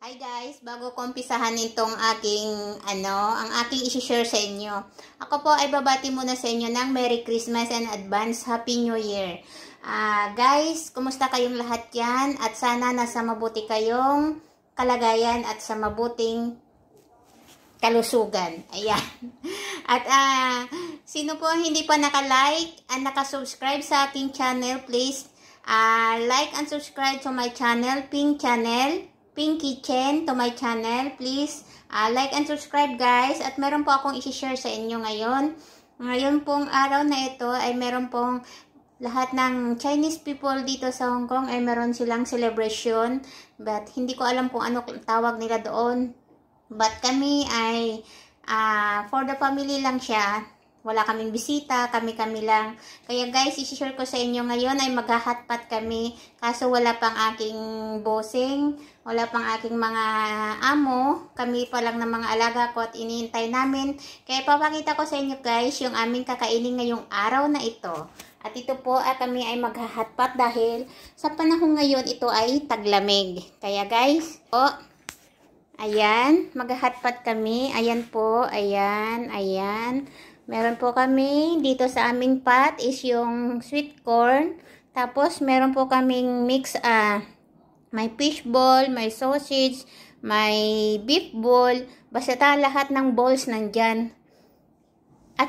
Hi guys, bago ko umpisahan itong aking ano, ang aking i-share sa inyo. Ako po ay babati muna sa inyo ng Merry Christmas and Advance Happy New Year. Uh, guys, kumusta kayong lahat yan? At sana nasa mabuti kayong kalagayan at sa mabuting kalusugan. Ayan. At uh, sino po hindi pa naka-like at naka-subscribe sa aking channel, please uh, like and subscribe to my channel, Pink Channel. Pinky Chen to my channel. Please, uh, like and subscribe guys. At meron po akong isi-share sa inyo ngayon. Ngayon pong araw na ito ay meron pong lahat ng Chinese people dito sa Hong Kong ay meron silang celebration. But hindi ko alam kung ano tawag nila doon. But kami ay uh, for the family lang siya wala kaming bisita, kami-kami lang. Kaya guys, isi-share ko sa inyo ngayon ay maghahatpat kami. Kaso wala pang aking bossing, wala pang aking mga amo. Kami pa lang ng mga alaga ko at iniintay namin. Kaya papakita ko sa inyo guys yung aming kakainin ngayong araw na ito. At ito po at kami ay maghahatpat dahil sa panahon ngayon ito ay taglamig. Kaya guys, oh, ayan, maghahatpat kami. Ayan po, ayan, ayan. Meron po kami dito sa aming pot is yung sweet corn. Tapos meron po kaming mix ah uh, may fish ball, may sausage, may beef ball. Basta lahat ng balls nandiyan.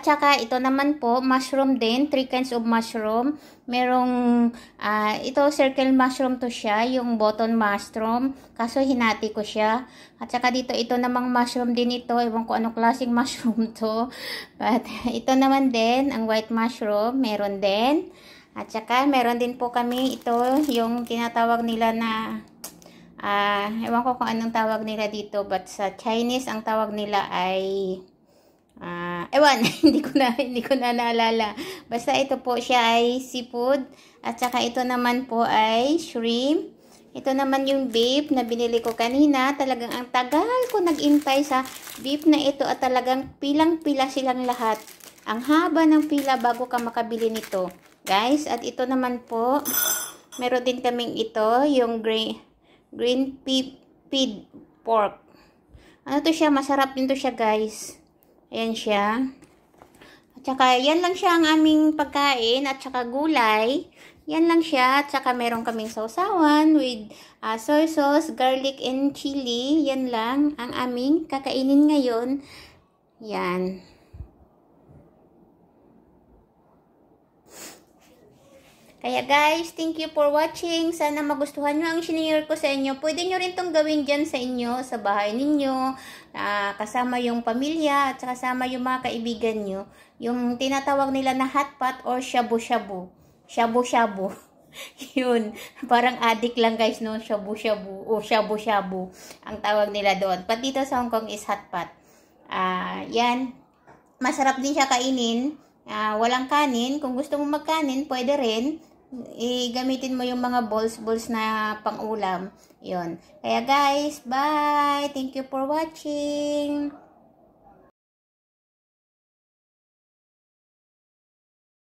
At saka ito naman po, mushroom din, 3 kinds of mushroom. Merong, uh, ito circle mushroom to siya, yung button mushroom. Kaso hinati ko siya. At saka dito, ito namang mushroom din ito. Ewan ko anong klaseng mushroom to. But ito naman din, ang white mushroom, meron din. At saka meron din po kami ito, yung tinatawag nila na Uh, ewan ko kung anong tawag nila dito but sa Chinese ang tawag nila ay Uh, ewan, hindi ko na hindi ko na naalala. Basta ito po siya ay seafood at saka ito naman po ay shrimp. Ito naman yung beef na binili ko kanina. Talagang ang tagal ko nagintay sa beef na ito at talagang pilang-pila silang lahat. Ang haba ng pila bago ka makabili nito. Guys, at ito naman po, meron din kaming ito, yung green, green pea, pea pork. Ano to siya? Masarap din to siya guys. Ayan siya. At saka, yan lang siya ang aming pagkain at saka gulay. Yan lang siya. At saka, meron kaming sausawan with uh, soy sauce, garlic, and chili. Yan lang ang aming kakainin ngayon. Yan. Kaya guys, thank you for watching. Sana magustuhan nyo ang senior ko sa inyo. Pwede nyo rin tong gawin dyan sa inyo, sa bahay ninyo, uh, kasama yung pamilya, at kasama yung mga kaibigan nyo. Yung tinatawag nila na hot pot or shabu-shabu. Shabu-shabu. Yun, parang adik lang guys no, shabu-shabu o shabu-shabu ang tawag nila doon. Pat dito sa Hong Kong is hot pot. Uh, yan, masarap din siya kainin. Uh, walang kanin, kung gusto mo magkanin, pwede rin i gamitin mo yung mga balls balls na pang-ulam. Yun. Kaya guys, bye. Thank you for watching.